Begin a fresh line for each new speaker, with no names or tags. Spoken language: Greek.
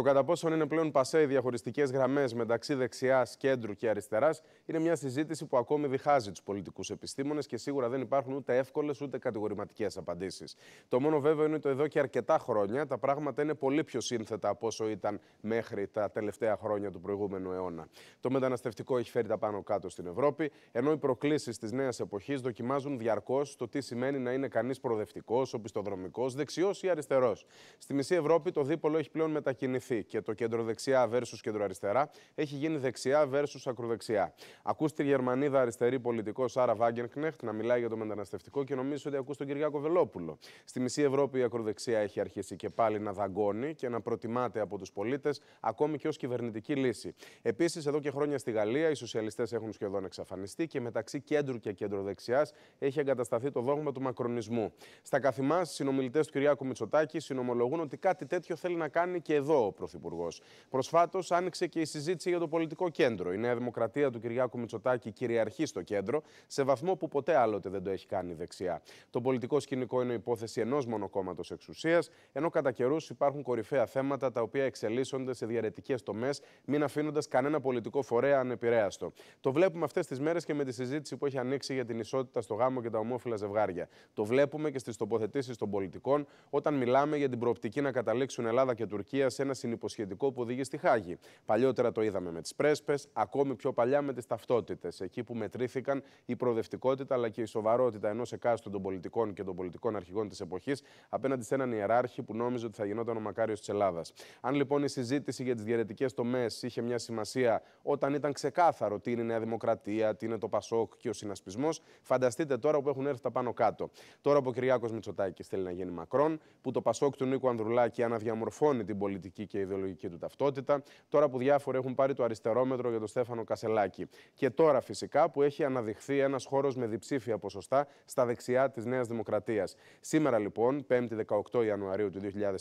Το κατά πόσο είναι πλέον πασέ οι διαχωριστικές γραμμές μεταξύ δεξιάς, κέντρου και αριστεράς είναι μια συζήτηση που ακόμη διχάζει τους πολιτικούς επιστήμονες και σίγουρα δεν υπάρχουν ούτε εύκολες ούτε κατηγορηματικές απαντήσεις. Το μόνο βέβαιο είναι ότι εδώ και αρκετά χρόνια τα πράγματα είναι πολύ πιο σύνθετα από όσο ήταν μέχρι τα τελευταία χρόνια του προηγούμενου αιώνα. Το μεταναστευτικό έχει φέρει τα πάνω κάτω στην Ευρώπη, ενώ οι προκλήσεις της νέας εποχής δοκιμάζουν διαρκώς το τι σημαίνει να είναι κανείς προοδευτικός, οπισθοδρομικός, δεξιός ή αριστερός. Στη μισή Ευρώπη το δίπολο έχει πλέον μετακινηθεί και το κέντρο δεξιά versus κέντρο αριστερά έχει γίνει δεξιά versus ακροδεξιά. Ακούς τη Γερμανίδα αριστερή πολιτικό Σάρα Βάγκενκνεχτ να μιλάει για το μεταναστευτικό και νομίζω ότι ακούς τον Κυριάκο Βελόπουλο. Στη μισή Ευρώπη η ακροδεξιά έχει αρχίσει και πάλι να δαγκώνει και να προτιμάται από τους πολίτες ακόμη και ως κυβερνητική λύση. Επίσης, εδώ και χρόνια στη Γαλλία οι σοσιαλιστές έχουν σχεδόν εξαφανιστεί και μεταξύ κέντρου και κέντρο δεξιά έχει εγκατασταθεί το δόγμα του μακρονισμού. Στα καθημάς, συνομιλητές του Κυριάκου Μητσοτάκη συνομολογούν ότι κάτι τέτοιο θέλει να κάνει και εδώ Πρωθυπουργός. Προσφάτως άνοιξε και η συζήτηση για το πολιτικό κέντρο. Η Νέα Δημοκρατία του Κυριάκου Μητσοτάκη κυριαρχεί στο κέντρο, σε βαθμό που ποτέ άλλοτε δεν το έχει κάνει δεξιά. Το πολιτικό σκηνικό είναι υπόθεση ενός μονοκόμματος εξουσίας, ενώ κατά καιρούς υπάρχουν κορυφαία θέματα τα οποία εξελίσσονται σε διαρετικέ τομές, μην αφήνοντας κανένα πολιτικό φορέα ανεπηρέαστο. Το βλέπουμε αυτές τις μέρες και με τη συζήτηση που έχει ανοίξει για την ισότητα στο γάμο και τα ομόφυλα ζευγάρια. Το βλέπουμε και στις τοποθετήσεις των πολιτικών, όταν μιλάμε για την προοπτική να καταλήξουν Ελλάδα και Τουρκία σε ένα υποσχετικό που οδηγεί στη Χάγη. Παλιότερα το είδαμε με τις πρέσπες, ακόμη πιο παλιά με τις ταυτότητες, εκεί που μετρήθηκαν η προοδευτικότητα αλλά και η σοβαρότητα ενός εκάστοτε των πολιτικών και των πολιτικών αρχηγών της εποχής απέναντι σε έναν ιεράρχη που νόμιζε ότι θα γινόταν ο μακάριος της Ελλάδας. Αν λοιπόν η συζήτηση για τις διαιρετικές τομές είχε μια σημασία όταν ήταν ξεκάθαρο τι είναι η Νέα Δημοκρατία, τι είναι το Πασόκ και ο συνασπισμός, φανταστείτε τώρα που έχουν έρθει τα πάνω κάτω. Τώρα που ο Κυριάκος Μητσοτάκης θέλει να γίνει Μακρόν, που το Πασόκ του Νίκου Ανδρουλάκη αναδιαμορφώνει την πολιτική και η ιδεολογική του ταυτότητα. Τώρα που διάφοροι έχουν πάρει το αριστερόμετρο για τον Στέφανο Κασελάκη. Και τώρα φυσικά που έχει αναδειχθεί ένας χώρος με διψήφια ποσοστά στα δεξιά της Νέας Δημοκρατίας. Σήμερα λοιπόν, 5η 18 Ιανουαρίου του